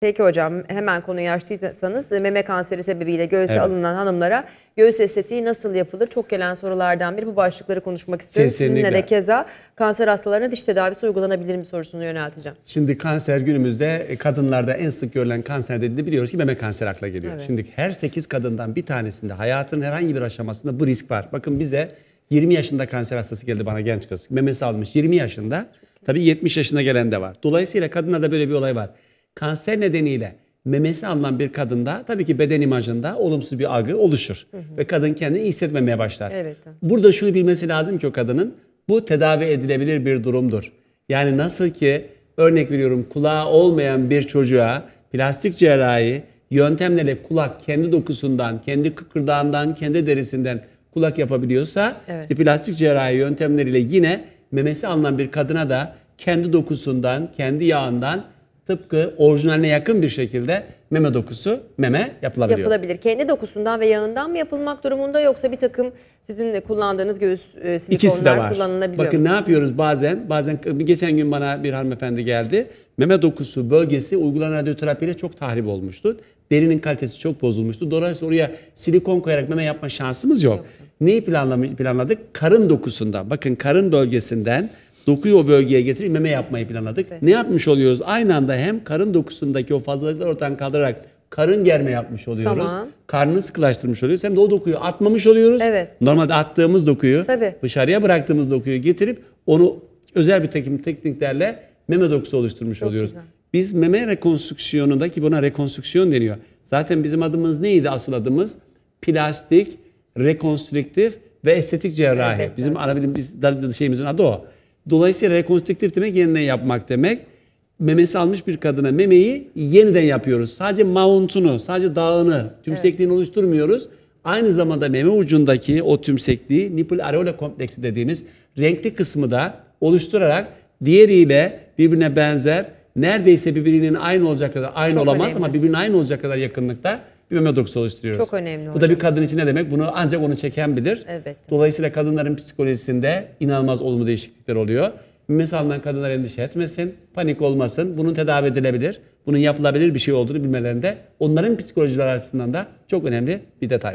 Peki hocam hemen konuyu açtıysanız e, meme kanseri sebebiyle göğüse evet. alınan hanımlara göğüs estetiği nasıl yapılır? Çok gelen sorulardan biri bu başlıkları konuşmak istiyorum. Kesinlikle. Sizinle de keza kanser hastalarına diş tedavisi uygulanabilir mi sorusunu yönelteceğim. Şimdi kanser günümüzde e, kadınlarda en sık görülen kanser dediğinde biliyoruz ki meme kanseri akla geliyor. Evet. Şimdi her 8 kadından bir tanesinde hayatın herhangi bir aşamasında bu risk var. Bakın bize 20 yaşında kanser hastası geldi bana genç kız. Memesi almış 20 yaşında. Tabii 70 yaşına gelen de var. Dolayısıyla kadınlarda böyle bir olay var kanser nedeniyle memesi alınan bir kadında tabii ki beden imajında olumsuz bir algı oluşur. Hı hı. Ve kadın kendini iyi hissetmemeye başlar. Evet. Burada şunu bilmesi lazım ki o kadının bu tedavi edilebilir bir durumdur. Yani nasıl ki örnek veriyorum kulağı olmayan bir çocuğa plastik cerrahi yöntemlerle kulak kendi dokusundan, kendi kıkırdağından, kendi derisinden kulak yapabiliyorsa evet. işte plastik cerrahi yöntemleriyle yine memesi alınan bir kadına da kendi dokusundan, kendi yağından tıpkı orijinaline yakın bir şekilde meme dokusu meme yapılabiliyor. Yapılabilir. Kendi dokusundan ve yağından mı yapılmak durumunda yoksa bir takım sizin kullandığınız göğüs e, İkisi de var. kullanılabiliyor. Bakın ne yapıyoruz bazen? Bazen geçen gün bana bir hanımefendi geldi. Meme dokusu bölgesi uygulanan radyoterapiyle çok tahrip olmuştu. Derinin kalitesi çok bozulmuştu. Dolayısıyla oraya silikon koyarak meme yapma şansımız yok. yok. Neyi planlamış, planladık? Karın dokusunda. Bakın karın bölgesinden dokuyu o bölgeye getirip meme yapmayı planladık. Evet. Ne yapmış oluyoruz? Aynı anda hem karın dokusundaki o fazlalıkları ortadan kaldırarak karın germe yapmış oluyoruz. Tamam. Karnını sıkılaştırmış oluyoruz. Hem de o dokuyu atmamış oluyoruz. Evet. Normalde attığımız dokuyu Tabii. dışarıya bıraktığımız dokuyu getirip onu özel bir takım tekniklerle meme dokusu oluşturmuş Çok oluyoruz. Güzel. Biz meme rekonstrüksiyonunda ki buna rekonstrüksiyon deniyor. Zaten bizim adımız neydi asıl adımız? Plastik, rekonstrüktif ve estetik cerrahi. Evet, Bizim evet. biz şeyimizin adı o. Dolayısıyla rekonstrüktif demek yeniden yapmak demek. Memesi almış bir kadına memeyi yeniden yapıyoruz. Sadece mountunu, sadece dağını, tümsekliğini evet. oluşturmuyoruz. Aynı zamanda meme ucundaki o tümsekliği nipple areola kompleksi dediğimiz renkli kısmı da oluşturarak diğeriyle birbirine benzer neredeyse birbirinin aynı olacak kadar aynı Çok olamaz önemli. ama birbirinin aynı olacak kadar yakınlıkta bir meme dokusu oluşturuyoruz. Çok önemli Bu da bir kadın için ne demek? Bunu ancak onu çeken bilir. Evet. Dolayısıyla kadınların psikolojisinde inanılmaz olumlu değişiklikler oluyor. Mesela kadınlar endişe etmesin, panik olmasın. Bunun tedavi edilebilir, bunun yapılabilir bir şey olduğunu bilmelerinde onların psikolojiler açısından da çok önemli bir detay var.